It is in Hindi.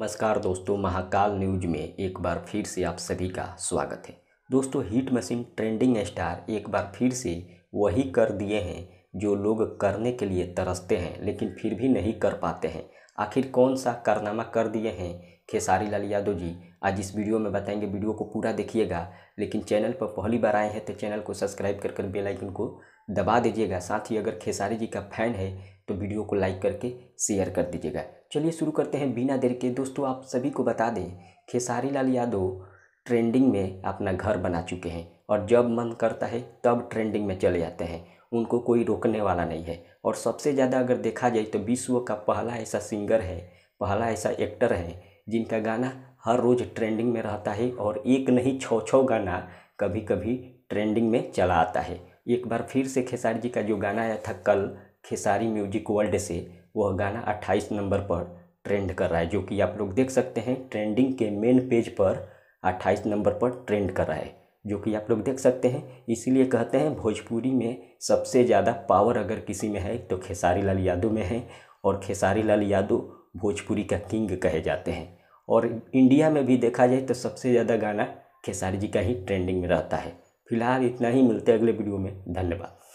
नमस्कार दोस्तों महाकाल न्यूज में एक बार फिर से आप सभी का स्वागत है दोस्तों हीट मशीन ट्रेंडिंग स्टार एक बार फिर से वही कर दिए हैं जो लोग करने के लिए तरसते हैं लेकिन फिर भी नहीं कर पाते हैं आखिर कौन सा कारनामा कर दिए हैं खेसारी लाल यादव जी आज इस वीडियो में बताएंगे वीडियो को पूरा देखिएगा लेकिन चैनल पर पहली बार आए हैं तो चैनल को सब्सक्राइब कर कर बेलाइकन को दबा दीजिएगा साथ ही अगर खेसारी जी का फैन है तो वीडियो को लाइक करके शेयर कर दीजिएगा चलिए शुरू करते हैं बिना देर के दोस्तों आप सभी को बता दें खेसारी लाल यादव ट्रेंडिंग में अपना घर बना चुके हैं और जब मन करता है तब ट्रेंडिंग में चले जाते हैं उनको कोई रोकने वाला नहीं है और सबसे ज़्यादा अगर देखा जाए तो विश्व का पहला ऐसा सिंगर है पहला ऐसा एक्टर है जिनका गाना हर रोज़ ट्रेंडिंग में रहता है और एक नहीं छो छौ गाना कभी कभी ट्रेंडिंग में चला आता है एक बार फिर से खेसारी जी का जो गाना आया था कल खेसारी म्यूजिक वर्ल्ड से वह गाना अट्ठाईस नंबर पर ट्रेंड कर रहा है जो कि आप लोग देख सकते हैं ट्रेंडिंग के मेन पेज पर अट्ठाईस नंबर पर ट्रेंड कर रहा है जो कि आप लोग देख सकते हैं इसीलिए कहते हैं भोजपुरी में सबसे ज़्यादा पावर अगर किसी में है तो खेसारी लाल यादव में है और खेसारी लाल यादव भोजपुरी का किंग कहे जाते हैं और इंडिया में भी देखा जाए तो सबसे ज़्यादा गाना खेसारी जी का ही ट्रेंडिंग में रहता है फिलहाल इतना ही मिलते अगले वीडियो में धन्यवाद